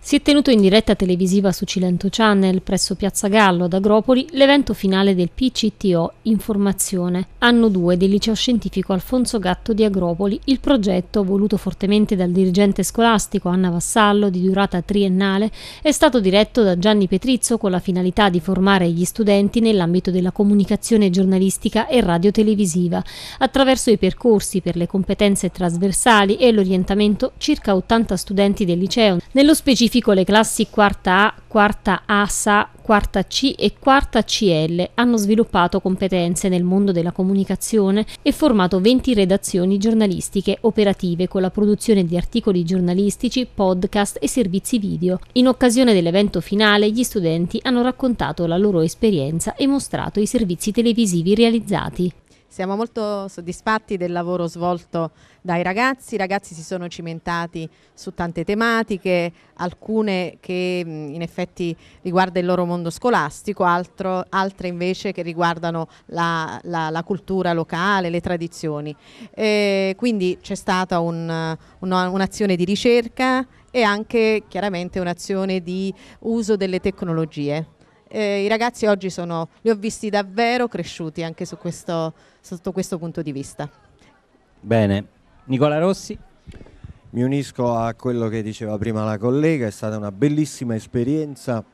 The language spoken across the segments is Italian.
Si è tenuto in diretta televisiva su Cilento Channel presso Piazza Gallo ad Agropoli l'evento finale del PCTO Informazione, anno 2 del liceo scientifico Alfonso Gatto di Agropoli, il progetto voluto fortemente dal dirigente scolastico Anna Vassallo di durata triennale è stato diretto da Gianni Petrizzo con la finalità di formare gli studenti nell'ambito della comunicazione giornalistica e radiotelevisiva attraverso i percorsi per le competenze trasversali e l'orientamento circa 80 studenti del liceo, nello specifico specifico le classi quarta A, quarta ASA, quarta C e quarta CL hanno sviluppato competenze nel mondo della comunicazione e formato 20 redazioni giornalistiche operative con la produzione di articoli giornalistici, podcast e servizi video. In occasione dell'evento finale gli studenti hanno raccontato la loro esperienza e mostrato i servizi televisivi realizzati. Siamo molto soddisfatti del lavoro svolto dai ragazzi, i ragazzi si sono cimentati su tante tematiche, alcune che in effetti riguardano il loro mondo scolastico, altro, altre invece che riguardano la, la, la cultura locale, le tradizioni. E quindi c'è stata un'azione un, un di ricerca e anche chiaramente un'azione di uso delle tecnologie eh, i ragazzi oggi sono, li ho visti davvero cresciuti anche questo, sotto questo punto di vista. Bene, Nicola Rossi. Mi unisco a quello che diceva prima la collega, è stata una bellissima esperienza,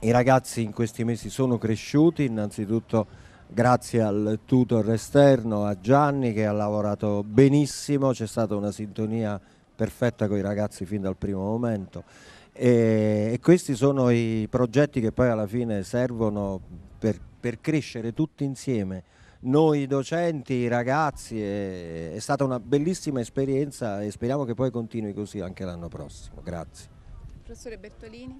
i ragazzi in questi mesi sono cresciuti, innanzitutto grazie al tutor esterno, a Gianni che ha lavorato benissimo, c'è stata una sintonia perfetta con i ragazzi fin dal primo momento e, e questi sono i progetti che poi alla fine servono per, per crescere tutti insieme noi docenti, i ragazzi, è, stata una bellissima esperienza e speriamo che poi continui così anche l'anno prossimo. Grazie. Professore Bertolini.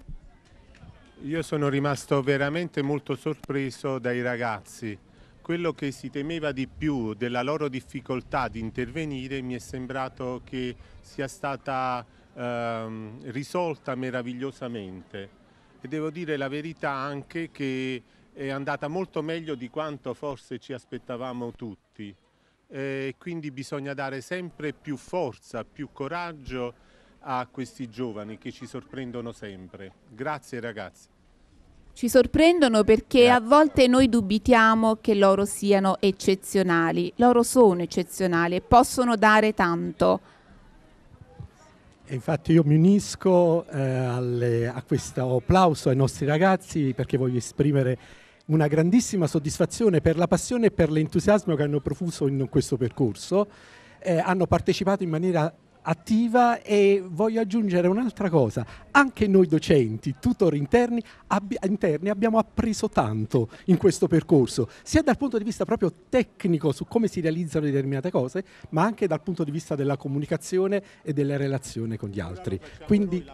Io sono rimasto veramente molto sorpreso dai ragazzi. Quello che si temeva di più della loro difficoltà di intervenire mi è sembrato che sia stata ehm, risolta meravigliosamente e devo dire la verità anche che è andata molto meglio di quanto forse ci aspettavamo tutti. E quindi bisogna dare sempre più forza, più coraggio a questi giovani che ci sorprendono sempre. Grazie ragazzi. Ci sorprendono perché a volte noi dubitiamo che loro siano eccezionali. Loro sono eccezionali e possono dare tanto Infatti io mi unisco eh, alle, a questo applauso ai nostri ragazzi perché voglio esprimere una grandissima soddisfazione per la passione e per l'entusiasmo che hanno profuso in questo percorso. Eh, hanno partecipato in maniera attiva e voglio aggiungere un'altra cosa, anche noi docenti, tutori interni, abbi interni, abbiamo appreso tanto in questo percorso, sia dal punto di vista proprio tecnico su come si realizzano determinate cose, ma anche dal punto di vista della comunicazione e della relazione con gli altri. Quindi,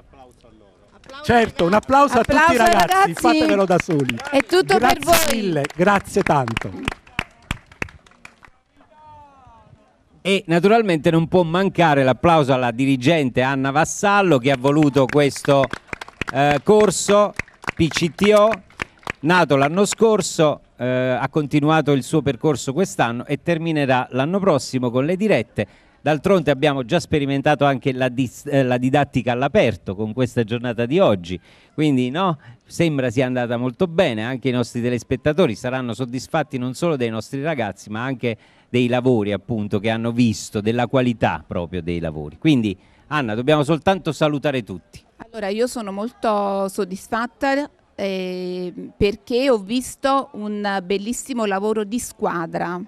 Certo, un applauso, applauso a tutti i ragazzi, ragazzi, fatevelo da soli. È tutto grazie per voi. Grazie mille, grazie tanto. E naturalmente non può mancare l'applauso alla dirigente Anna Vassallo che ha voluto questo eh, corso PCTO, nato l'anno scorso, eh, ha continuato il suo percorso quest'anno e terminerà l'anno prossimo con le dirette. D'altronde abbiamo già sperimentato anche la, eh, la didattica all'aperto con questa giornata di oggi, quindi no, sembra sia andata molto bene, anche i nostri telespettatori saranno soddisfatti non solo dei nostri ragazzi ma anche dei lavori appunto che hanno visto, della qualità proprio dei lavori. Quindi Anna dobbiamo soltanto salutare tutti. Allora io sono molto soddisfatta eh, perché ho visto un bellissimo lavoro di squadra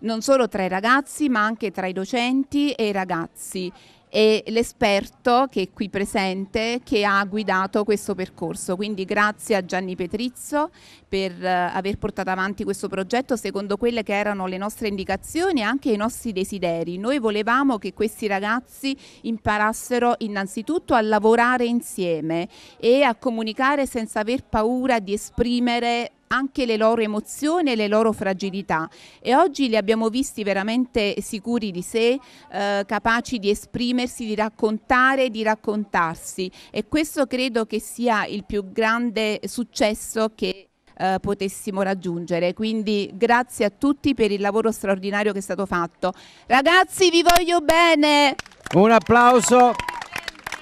non solo tra i ragazzi ma anche tra i docenti e i ragazzi e l'esperto che è qui presente che ha guidato questo percorso. Quindi grazie a Gianni Petrizzo per eh, aver portato avanti questo progetto secondo quelle che erano le nostre indicazioni e anche i nostri desideri. Noi volevamo che questi ragazzi imparassero innanzitutto a lavorare insieme e a comunicare senza aver paura di esprimere anche le loro emozioni e le loro fragilità e oggi li abbiamo visti veramente sicuri di sé, eh, capaci di esprimersi, di raccontare, di raccontarsi e questo credo che sia il più grande successo che eh, potessimo raggiungere. Quindi grazie a tutti per il lavoro straordinario che è stato fatto. Ragazzi vi voglio bene! Un applauso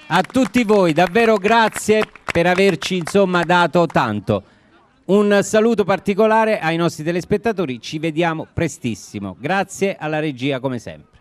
a tutti voi, davvero grazie per averci insomma dato tanto. Un saluto particolare ai nostri telespettatori, ci vediamo prestissimo. Grazie alla regia come sempre.